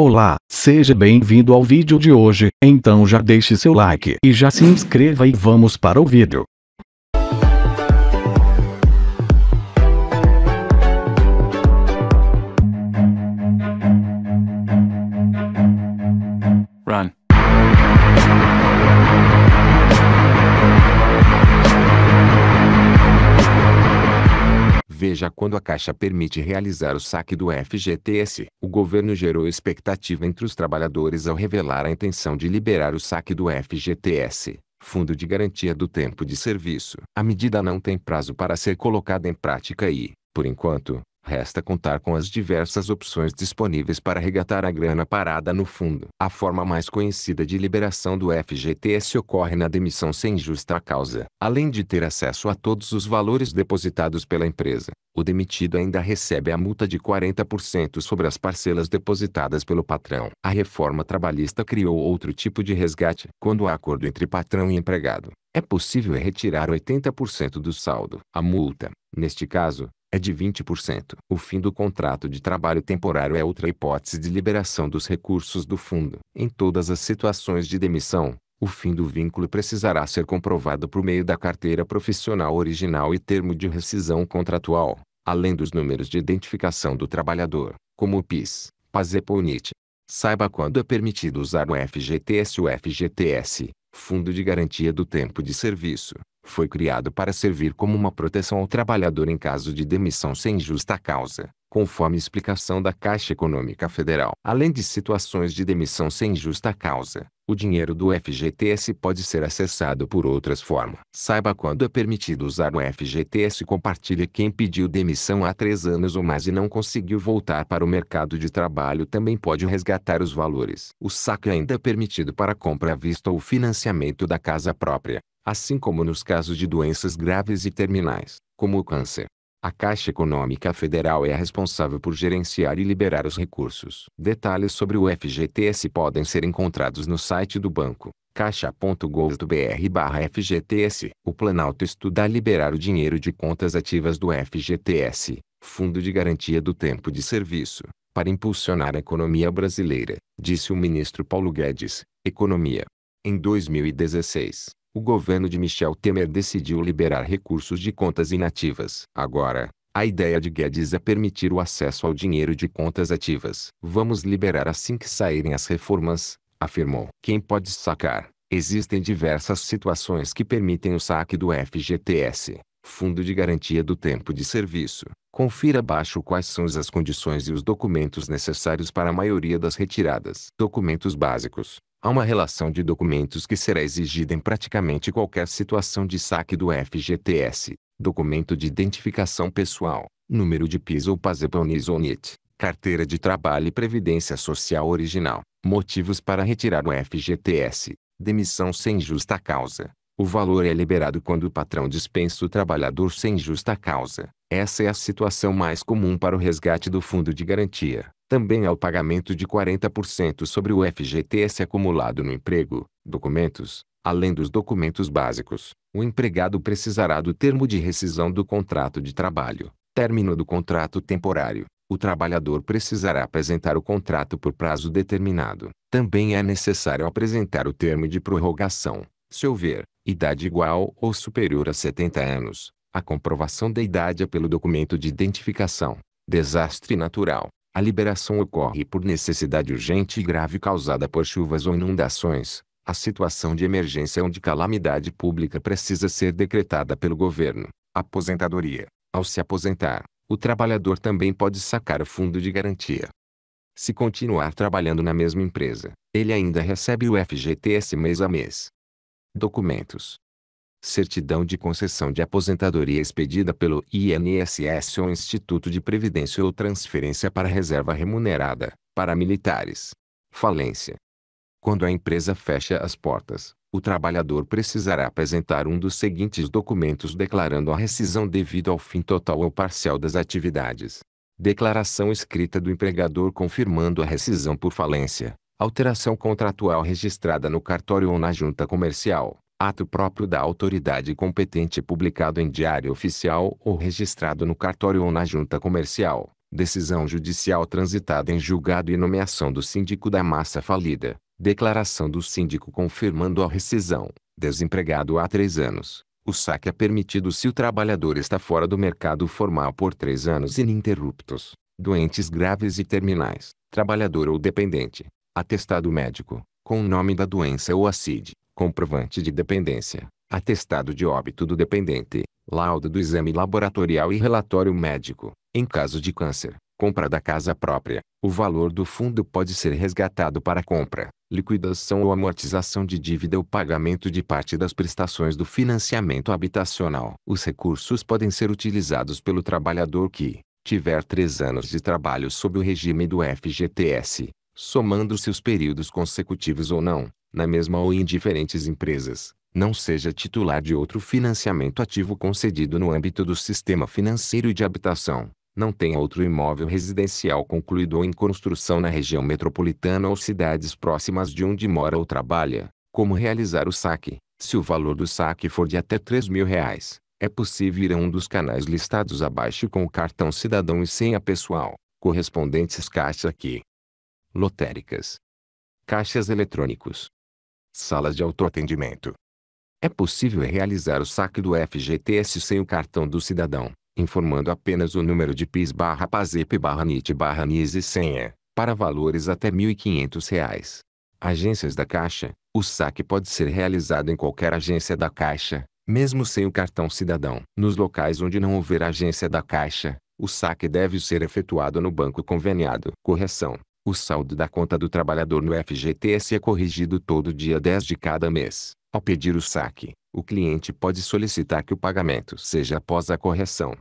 Olá, seja bem-vindo ao vídeo de hoje, então já deixe seu like e já se inscreva e vamos para o vídeo. seja quando a Caixa permite realizar o saque do FGTS. O governo gerou expectativa entre os trabalhadores ao revelar a intenção de liberar o saque do FGTS. Fundo de Garantia do Tempo de Serviço. A medida não tem prazo para ser colocada em prática e, por enquanto, Resta contar com as diversas opções disponíveis para regatar a grana parada no fundo. A forma mais conhecida de liberação do FGTS ocorre na demissão sem justa causa. Além de ter acesso a todos os valores depositados pela empresa, o demitido ainda recebe a multa de 40% sobre as parcelas depositadas pelo patrão. A reforma trabalhista criou outro tipo de resgate. Quando há acordo entre patrão e empregado, é possível retirar 80% do saldo. A multa, neste caso, é de 20%. O fim do contrato de trabalho temporário é outra hipótese de liberação dos recursos do fundo. Em todas as situações de demissão, o fim do vínculo precisará ser comprovado por meio da carteira profissional original e termo de rescisão contratual, além dos números de identificação do trabalhador, como o PIS, PASEP ou NIT. Saiba quando é permitido usar o FGTS ou FGTS, Fundo de Garantia do Tempo de Serviço foi criado para servir como uma proteção ao trabalhador em caso de demissão sem justa causa, conforme explicação da Caixa Econômica Federal. Além de situações de demissão sem justa causa, o dinheiro do FGTS pode ser acessado por outras formas. Saiba quando é permitido usar o FGTS e compartilhe quem pediu demissão há três anos ou mais e não conseguiu voltar para o mercado de trabalho também pode resgatar os valores. O saque ainda é permitido para compra à vista ou financiamento da casa própria assim como nos casos de doenças graves e terminais, como o câncer. A Caixa Econômica Federal é a responsável por gerenciar e liberar os recursos. Detalhes sobre o FGTS podem ser encontrados no site do banco, caixa.gov.br/fgts. O Planalto estuda liberar o dinheiro de contas ativas do FGTS, Fundo de Garantia do Tempo de Serviço, para impulsionar a economia brasileira, disse o ministro Paulo Guedes, Economia. Em 2016, o governo de Michel Temer decidiu liberar recursos de contas inativas. Agora, a ideia de Guedes é permitir o acesso ao dinheiro de contas ativas. Vamos liberar assim que saírem as reformas, afirmou. Quem pode sacar? Existem diversas situações que permitem o saque do FGTS, Fundo de Garantia do Tempo de Serviço. Confira abaixo quais são as condições e os documentos necessários para a maioria das retiradas. Documentos básicos. Há uma relação de documentos que será exigida em praticamente qualquer situação de saque do FGTS, documento de identificação pessoal, número de PIS ou PASEPONIS ou NIT, carteira de trabalho e previdência social original, motivos para retirar o FGTS, demissão sem justa causa. O valor é liberado quando o patrão dispensa o trabalhador sem justa causa. Essa é a situação mais comum para o resgate do fundo de garantia também ao pagamento de 40% sobre o FGTS acumulado no emprego, documentos, além dos documentos básicos. O empregado precisará do termo de rescisão do contrato de trabalho, término do contrato temporário. O trabalhador precisará apresentar o contrato por prazo determinado. Também é necessário apresentar o termo de prorrogação, se houver idade igual ou superior a 70 anos. A comprovação da idade é pelo documento de identificação, desastre natural, a liberação ocorre por necessidade urgente e grave causada por chuvas ou inundações, a situação de emergência ou de calamidade pública precisa ser decretada pelo governo. Aposentadoria. Ao se aposentar, o trabalhador também pode sacar o fundo de garantia. Se continuar trabalhando na mesma empresa, ele ainda recebe o FGTS mês a mês. Documentos certidão de concessão de aposentadoria expedida pelo INSS ou Instituto de Previdência ou transferência para reserva remunerada, para militares. Falência. Quando a empresa fecha as portas, o trabalhador precisará apresentar um dos seguintes documentos declarando a rescisão devido ao fim total ou parcial das atividades. Declaração escrita do empregador confirmando a rescisão por falência, alteração contratual registrada no cartório ou na junta comercial, ato próprio da autoridade competente publicado em diário oficial ou registrado no cartório ou na junta comercial, decisão judicial transitada em julgado e nomeação do síndico da massa falida, declaração do síndico confirmando a rescisão, desempregado há três anos. O saque é permitido se o trabalhador está fora do mercado formal por três anos ininterruptos, doentes graves e terminais, trabalhador ou dependente, atestado médico, com o nome da doença ou a CID, comprovante de dependência, atestado de óbito do dependente, laudo do exame laboratorial e relatório médico. Em caso de câncer, compra da casa própria, o valor do fundo pode ser resgatado para compra, liquidação ou amortização de dívida ou pagamento de parte das prestações do financiamento habitacional. Os recursos podem ser utilizados pelo trabalhador que tiver três anos de trabalho sob o regime do FGTS, somando-se os períodos consecutivos ou não, na mesma ou em diferentes empresas, não seja titular de outro financiamento ativo concedido no âmbito do sistema financeiro de habitação, não tenha outro imóvel residencial concluído ou em construção na região metropolitana ou cidades próximas de onde mora ou trabalha, como realizar o saque. Se o valor do saque for de até R$ 3 mil, reais, é possível ir a um dos canais listados abaixo com o cartão cidadão e senha pessoal, correspondentes caixa aqui. Lotéricas. Caixas eletrônicos salas de autoatendimento. É possível realizar o saque do FGTS sem o cartão do cidadão, informando apenas o número de PIS barra PASEP barra NIT barra NIS e senha, para valores até R$ 1.500. Agências da Caixa, o saque pode ser realizado em qualquer agência da Caixa, mesmo sem o cartão cidadão. Nos locais onde não houver agência da Caixa, o saque deve ser efetuado no banco conveniado. Correção. O saldo da conta do trabalhador no FGTS é corrigido todo dia 10 de cada mês. Ao pedir o saque, o cliente pode solicitar que o pagamento seja após a correção